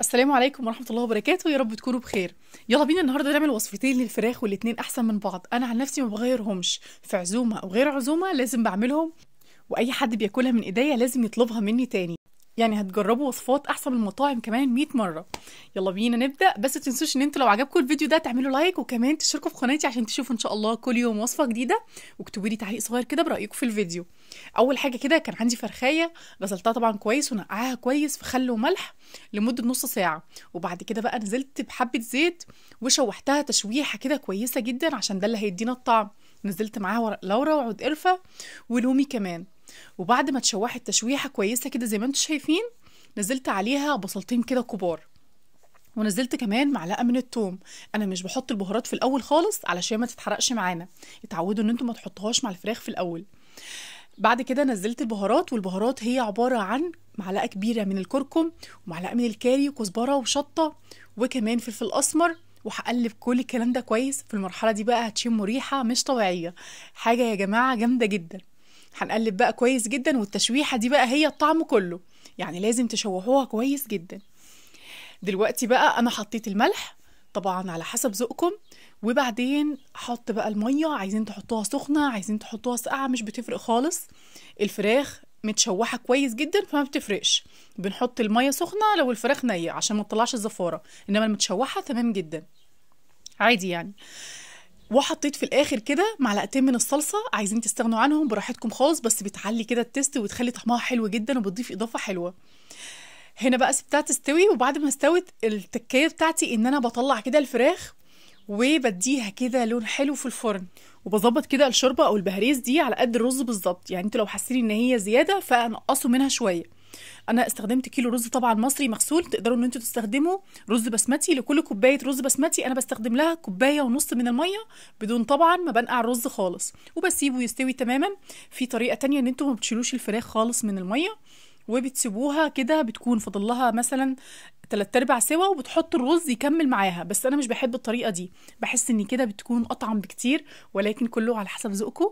السلام عليكم ورحمة الله وبركاته يا رب تكونوا بخير يلا بينا النهارده نعمل وصفتين للفراخ والاتنين احسن من بعض انا عن نفسي ما بغيرهمش في عزومة او غير عزومة لازم بعملهم واي حد بياكلها من ايديا لازم يطلبها مني تاني يعني هتجربوا وصفات احسن من المطاعم كمان 100 مره يلا بينا نبدا بس تنسوش ان انتوا لو عجبكم الفيديو ده تعملوا لايك وكمان تشتركوا في قناتي عشان تشوفوا ان شاء الله كل يوم وصفه جديده واكتبوا لي تعليق صغير كده برايكم في الفيديو اول حاجه كده كان عندي فرخايه غسلتها طبعا كويس ونقعها كويس في خل وملح لمده نص ساعه وبعد كده بقى نزلت بحبه زيت وشوحتها تشويحه كده كويسه جدا عشان ده اللي هيدينا الطعم نزلت معاها لورا وعود قرفة ولومي كمان وبعد ما اتشوحت تشويحة كويسة كده زي ما انتم شايفين نزلت عليها بصلتين كده كبار ونزلت كمان معلقه من التوم انا مش بحط البهارات في الاول خالص علشان ما تتحرقش معانا اتعودوا ان انتم ما تحطوهاش مع الفراخ في الاول بعد كده نزلت البهارات والبهارات هي عباره عن معلقه كبيره من الكركم ومعلقه من الكاري وكزبره وشطه وكمان فلفل اسمر وهقلب كل الكلام ده كويس في المرحله دي بقى هتشم ريحه مش طبيعيه حاجه يا جماعه جامده جدا هنقلب بقى كويس جدا والتشويحه دي بقى هي الطعم كله يعني لازم تشوحوها كويس جدا دلوقتي بقى انا حطيت الملح طبعا على حسب ذوقكم وبعدين حط بقى الميه عايزين تحطوها سخنه عايزين تحطوها ساقعه مش بتفرق خالص الفراخ متشوحه كويس جدا فما بتفرقش بنحط الميه سخنه لو الفراخ نيه عشان ما تطلعش الزفاره انما المتشوحه تمام جدا عادي يعني وحطيت في الاخر كده معلقتين من الصلصه عايزين تستغنوا عنهم براحتكم خالص بس بتعلي كده التست وتخلي طعمها حلو جدا وبتضيف اضافه حلوه هنا بقى سبتها تستوي وبعد ما استوت التكيه بتاعتي ان انا بطلع كده الفراخ وبديها كده لون حلو في الفرن وبظبط كده الشوربه او البهريز دي على قد الرز بالظبط يعني انتوا لو حاسين ان هي زياده فنقصوا منها شويه انا استخدمت كيلو رز طبعا مصري مغسول تقدروا ان انتوا تستخدموا رز بسمتي لكل كوبايه رز بسمتي انا بستخدم لها كوبايه ونص من الميه بدون طبعا ما بنقع الرز خالص وبسيبه يستوي تماما في طريقه تانية ان انتوا ما بتشيلوش الفراخ خالص من الميه وبتسيبوها كده بتكون فاضل لها مثلا تلات ارباع سوا وبتحط الرز يكمل معاها بس انا مش بحب الطريقه دي بحس ان كده بتكون اطعم بكتير ولكن كله على حسب ذوقكم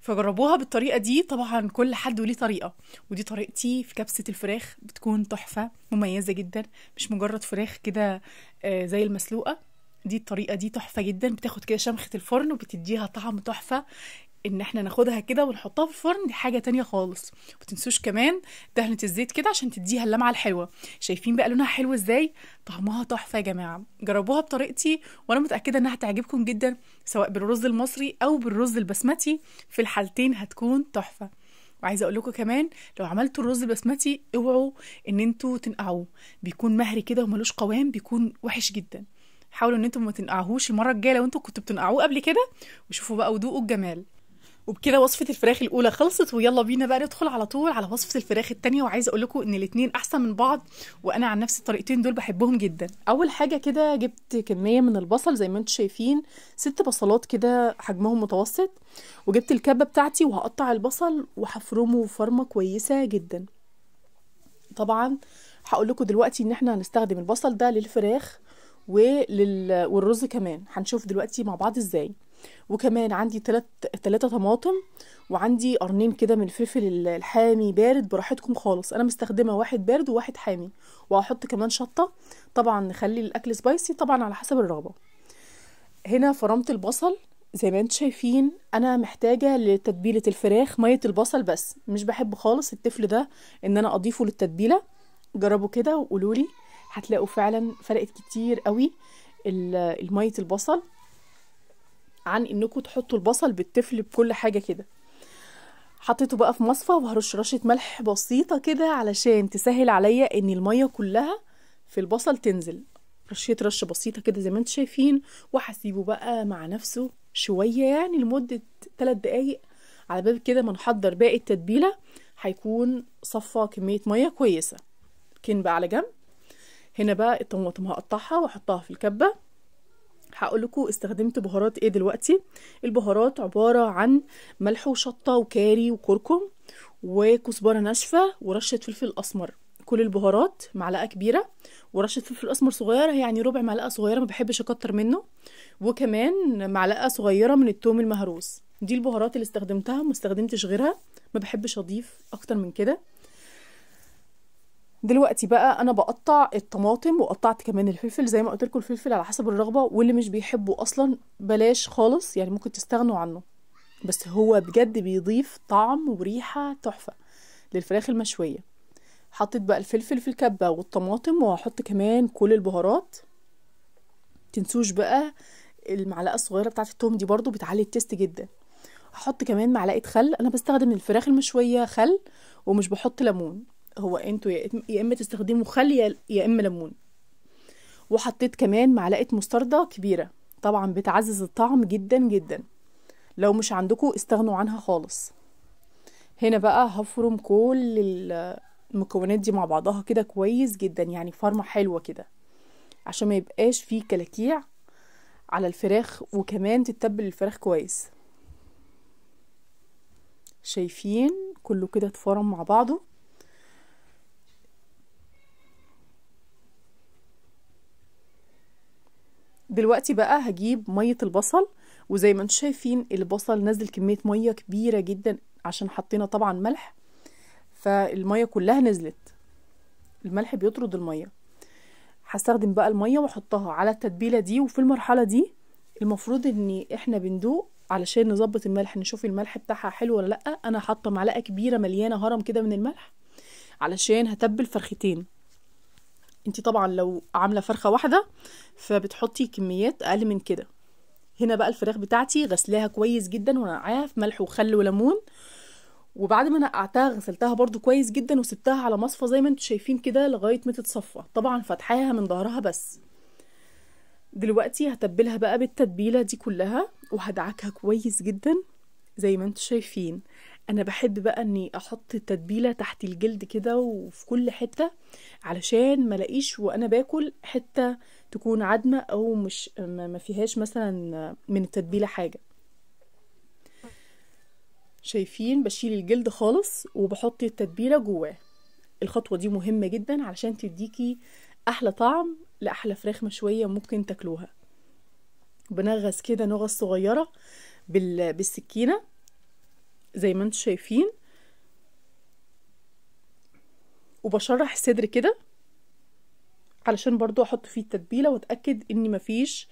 فجربوها بالطريقه دي طبعا كل حد وليه طريقه ودي طريقتي في كبسه الفراخ بتكون تحفه مميزه جدا مش مجرد فراخ كده آه، زي المسلوقه دي الطريقه دي تحفه جدا بتاخد كده شمخه الفرن وبتديها طعم تحفه ان احنا ناخدها كده ونحطها في الفرن دي حاجه تانية خالص تنسوش كمان دهنه الزيت كده عشان تديها اللمعه الحلوه شايفين بقى لونها حلو ازاي طعمها تحفه يا جماعه جربوها بطريقتي وانا متاكده انها هتعجبكم جدا سواء بالرز المصري او بالرز البسمتي في الحالتين هتكون تحفه وعايزه اقول لكم كمان لو عملتوا الرز البسمتي اوعوا ان انتوا تنقعوه بيكون مهري كده وملوش قوام بيكون وحش جدا حاولوا ان انتم ما تنقعهوش المره الجايه لو انتم كنتوا بتنقعوه قبل كده وشوفوا بقى ودوقوا الجمال وبكده وصفه الفراخ الاولى خلصت ويلا بينا بقى ندخل على طول على وصفه الفراخ التانية وعايزه اقول لكم ان الاتنين احسن من بعض وانا عن نفسي الطريقتين دول بحبهم جدا اول حاجه كده جبت كميه من البصل زي ما انتم شايفين ست بصلات كده حجمهم متوسط وجبت الكبه بتاعتي وهقطع البصل وهفرمه فرمه كويسه جدا طبعا هقول لكم دلوقتي ان احنا هنستخدم البصل ده للفراخ ولل... والرز كمان هنشوف دلوقتي مع بعض ازاي وكمان عندي تلات تلاتة طماطم وعندي قرنين كده من الفلفل الحامي بارد براحتكم خالص انا مستخدمه واحد بارد وواحد حامي وهحط كمان شطه طبعا نخلي الاكل سبايسي طبعا على حسب الرغبه هنا فرمت البصل زي ما انتم شايفين انا محتاجه لتتبيله الفراخ ميه البصل بس مش بحب خالص التفل ده ان انا اضيفه للتتبيله جربوا كده وقولوا لي هتلاقوا فعلا فرقت كتير قوي ميه البصل عن انكم تحطوا البصل بالتفل بكل حاجه كده حطيته بقى في مصفى وهرش رشه ملح بسيطه كده علشان تسهل عليا ان الميه كلها في البصل تنزل رشيت رشه بسيطه كده زي ما انتم شايفين وهسيبه بقى مع نفسه شويه يعني لمده 3 دقايق على باب كده ما نحضر باقي التتبيله هيكون صفى كميه ميه كويسه كين بقى على جنب هنا بقى الطماطم هقطعها واحطها في الكبه هقول لكم استخدمت بهارات ايه دلوقتي البهارات عباره عن ملح وشطه وكاري وكركم وكزبره ناشفه ورشه فلفل اسمر كل البهارات معلقه كبيره ورشه فلفل اسمر صغيره يعني ربع معلقه صغيره ما بحبش اكتر منه وكمان معلقه صغيره من التوم المهروس دي البهارات اللي استخدمتها ما استخدمتش غيرها ما بحبش اضيف اكتر من كده دلوقتي بقى انا بقطع الطماطم وقطعت كمان الفلفل زي ما قلت لكم الفلفل على حسب الرغبه واللي مش بيحبه اصلا بلاش خالص يعني ممكن تستغنوا عنه بس هو بجد بيضيف طعم وريحه تحفه للفراخ المشويه حطيت بقى الفلفل في الكبه والطماطم وهحط كمان كل البهارات تنسوش بقى المعلقه الصغيره بتاعه التوم دي برضو بتعلي التيست جدا هحط كمان معلقه خل انا بستخدم الفراخ المشويه خل ومش بحط ليمون هو انتوا يا اما تستخدموا خل يا اما ليمون وحطيت كمان معلقه مستردة كبيره طبعا بتعزز الطعم جدا جدا لو مش عندكم استغنوا عنها خالص هنا بقى هفرم كل المكونات دي مع بعضها كده كويس جدا يعني فرمه حلوه كده عشان ما يبقاش فيه كلاكيع على الفراخ وكمان تتبل الفراخ كويس شايفين كله كده اتفرم مع بعضه دلوقتي بقى هجيب ميه البصل وزي ما انتم شايفين البصل نزل كميه ميه كبيره جدا عشان حطينا طبعا ملح فالميه كلها نزلت الملح بيطرد الميه هستخدم بقى الميه واحطها على التتبيله دي وفي المرحله دي المفروض ان احنا بندوق علشان نظبط الملح نشوف الملح بتاعها حلو ولا لا انا حاطه معلقه كبيره مليانه هرم كده من الملح علشان هتبل فرختين انت طبعا لو عامله فرخه واحده فبتحطي كميات اقل من كده هنا بقى الفراخ بتاعتي غسلاها كويس جدا ونقعاها في ملح وخل وليمون وبعد ما نقعتها غسلتها برضو كويس جدا وسبتها على مصفى زي ما انتم شايفين كده لغايه ما تتصفى طبعا فتحاها من ظهرها بس دلوقتي هتبلها بقى بالتتبيله دي كلها وهدعكها كويس جدا زي ما انتوا شايفين انا بحب بقى اني احط التتبيله تحت الجلد كده وفي كل حته علشان ما الاقيش وانا باكل حته تكون عدمه او مش ما فيهاش مثلا من التتبيله حاجه شايفين بشيل الجلد خالص وبحط التتبيله جواه الخطوه دي مهمه جدا علشان تديكي احلى طعم لاحلى فراخ مشويه ممكن تاكلوها بنغز كده نغز صغيره بالسكينة زي ما انتم شايفين وبشرح الصدر كده علشان برضو احط فيه التتبيله واتاكد ان مفيش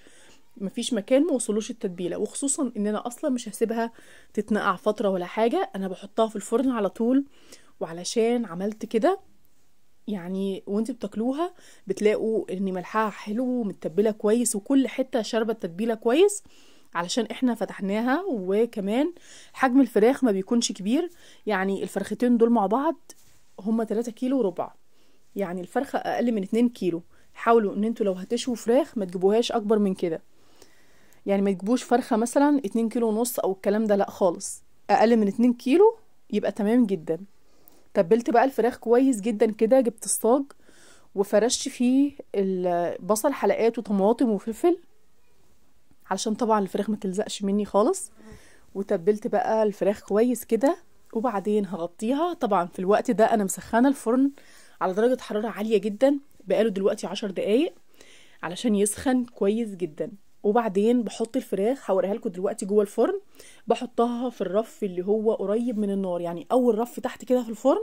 مفيش مكان موصلوش التتبيله وخصوصا ان انا اصلا مش هسيبها تتنقع فتره ولا حاجه انا بحطها في الفرن على طول وعلشان عملت كده يعني وانت بتاكلوها بتلاقوا ان ملحها حلو ومتبله كويس وكل حته شاربه التتبيله كويس علشان احنا فتحناها وكمان حجم الفراخ ما بيكونش كبير يعني الفرختين دول مع بعض هما 3 كيلو وربع يعني الفرخة اقل من 2 كيلو حاولوا ان انتوا لو هتشوا فراخ ما تجيبوهاش اكبر من كده يعني ما تجيبوش فرخة مثلا 2 كيلو ونص او الكلام ده لا خالص اقل من 2 كيلو يبقى تمام جدا تبلت بقى الفراخ كويس جدا كده جبت الصاج وفرشت فيه البصل حلقات وطماطم وفلفل علشان طبعا الفراخ ما تلزقش مني خالص وتبلت بقى الفراخ كويس كده وبعدين هغطيها طبعا في الوقت ده انا مسخنه الفرن على درجه حراره عاليه جدا بقاله دلوقتي عشر دقايق علشان يسخن كويس جدا وبعدين بحط الفراخ هوريها لكم دلوقتي جوه الفرن بحطها في الرف اللي هو قريب من النار يعني اول رف تحت كده في الفرن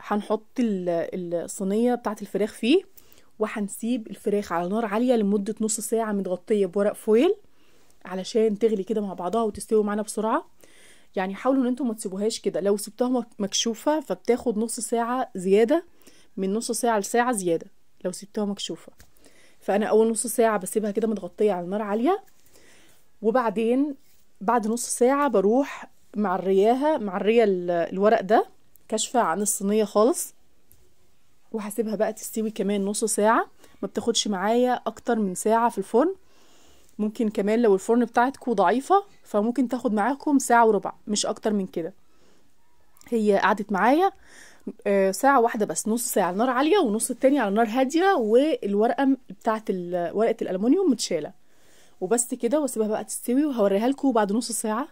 هنحط الصينيه بتاعه الفراخ فيه وهنسيب الفراخ على نار عالية لمدة نص ساعة متغطية بورق فويل علشان تغلي كده مع بعضها وتستوي معانا بسرعة يعني حاولوا ان انتم ما تسيبوهاش كده لو سبتها مكشوفة فبتاخد نص ساعة زيادة من نص ساعة لساعة زيادة لو سبتها مكشوفة فانا اول نص ساعة بسيبها كده متغطية على نار عالية وبعدين بعد نص ساعة بروح معرياها معرية الورق ده كشفة عن الصينية خالص وهسيبها بقى تستوي كمان نص ساعة ما بتاخدش معايا اكتر من ساعة في الفرن ممكن كمان لو الفرن بتاعتكو ضعيفة فممكن تاخد معاكم ساعة وربع مش اكتر من كده هي قعدت معايا آه، ساعة واحدة بس نص ساعة على نار عالية ونص التاني على نار هادية والورقة بتاعت ورقة الألمونيوم متشالة وبس كده واسيبها بقى تستوي وهوريها لكم بعد نص ساعة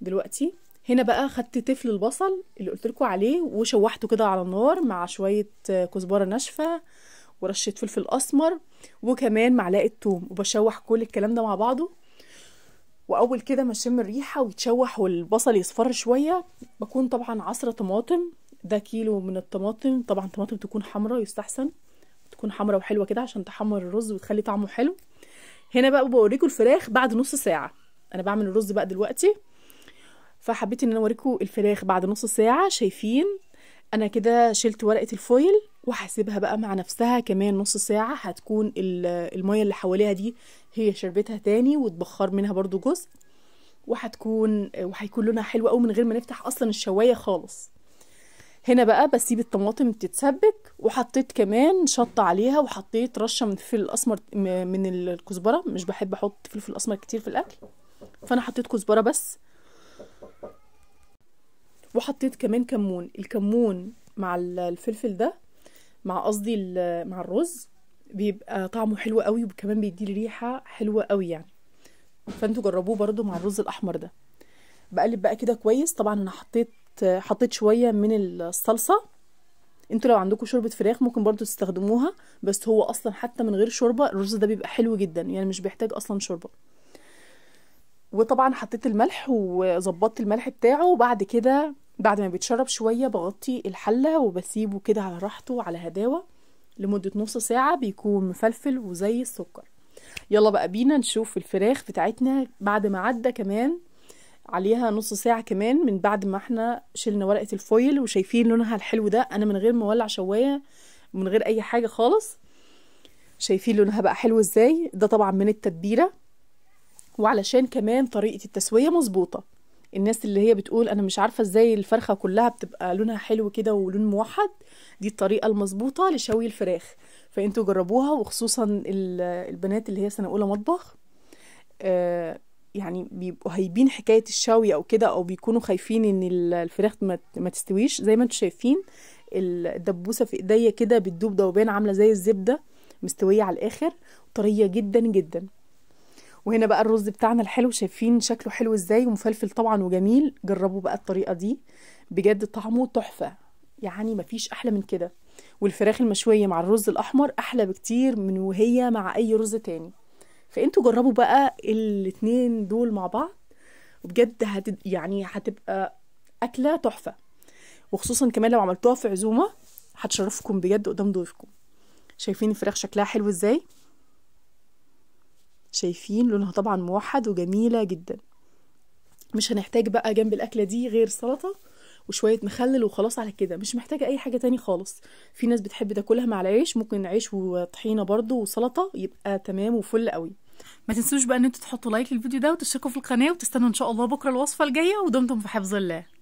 دلوقتي هنا بقى خدت تفل البصل اللي قلت لكم عليه وشوحته كده على النار مع شويه آه، كزبره ناشفه ورشه فلفل اسمر وكمان معلقه ثوم وبشوح كل الكلام ده مع بعضه واول كده ما اشم الريحه ويتشوح والبصل يصفر شويه بكون طبعا عصره طماطم ده كيلو من الطماطم طبعا طماطم تكون حمراء يستحسن تكون حمراء وحلوه كده عشان تحمر الرز وتخلي طعمه حلو هنا بقى بوريكم الفراخ بعد نص ساعه انا بعمل الرز بقى دلوقتي فحبيت ان انا اوريكم الفراخ بعد نص ساعه شايفين انا كده شلت ورقه الفويل وهسيبها بقى مع نفسها كمان نص ساعه هتكون الميه اللي حواليها دي هي شربتها تاني واتبخر منها برضو جزء وهتكون وهيكون لونها حلو قوي من غير ما نفتح اصلا الشوايه خالص هنا بقى بسيب الطماطم تتسبك وحطيت كمان شطه عليها وحطيت رشه من الفلفل الاسمر من الكزبره مش بحب احط فلفل اسمر كتير في الاكل فانا حطيت كزبره بس وحطيت كمان كمون الكمون مع الفلفل ده مع قصدي مع الرز بيبقى طعمه حلو قوي وكمان بيديه ريحه حلوه قوي يعني فانتوا جربوه برضو مع الرز الاحمر ده بقلب بقى كده كويس طبعا انا حطيت حطيت شويه من الصلصه انتوا لو عندكم شوربه فراخ ممكن برضو تستخدموها بس هو اصلا حتى من غير شوربه الرز ده بيبقى حلو جدا يعني مش بيحتاج اصلا شوربه وطبعا حطيت الملح وظبطت الملح بتاعه وبعد كده بعد ما بيتشرب شوية بغطي الحلة وبسيبه كده على راحته على هداوة لمدة نص ساعة بيكون مفلفل وزي السكر يلا بقى بينا نشوف الفراخ بتاعتنا بعد ما عدى كمان عليها نص ساعة كمان من بعد ما احنا شلنا ورقة الفويل وشايفين لونها الحلو ده انا من غير ما اولع شواية من غير اي حاجة خالص شايفين لونها بقى حلو ازاي ده طبعا من التتبيلة وعلشان كمان طريقة التسوية مظبوطة الناس اللي هي بتقول انا مش عارفه ازاي الفرخه كلها بتبقى لونها حلو كده ولون موحد دي الطريقه المظبوطه لشوي الفراخ فانتوا جربوها وخصوصا البنات اللي هي سنه اولى مطبخ آه يعني بيبقوا هايبين حكايه الشوي او كده او بيكونوا خايفين ان الفراخ ما تستويش زي ما انتوا شايفين الدبوسه في ايديا كده بتدوب دوبان عامله زي الزبده مستويه على الاخر طريه جدا جدا وهنا بقى الرز بتاعنا الحلو شايفين شكله حلو ازاي ومفلفل طبعا وجميل جربوا بقى الطريقه دي بجد طعمه تحفه يعني مفيش احلى من كده والفراخ المشويه مع الرز الاحمر احلى بكتير من وهي مع اي رز تاني فانتوا جربوا بقى الاتنين دول مع بعض وبجد هت يعني هتبقى اكله تحفه وخصوصا كمان لو عملتوها في عزومه هتشرفكم بجد قدام ضيوفكم شايفين الفراخ شكلها حلو ازاي شايفين لونها طبعا موحد وجميلة جدا مش هنحتاج بقى جنب الأكلة دي غير سلطة وشوية مخلل وخلاص على كده مش محتاجة أي حاجة تاني خالص في ناس بتحب تاكلها مع العيش ممكن عيش وطحينة برضو وسلطة يبقى تمام وفل قوي ما تنسوش بقى ان انتوا تحطوا لايك للفيديو ده وتشتركوا في القناة وتستنوا ان شاء الله بكرة الوصفة الجاية ودمتم في حفظ الله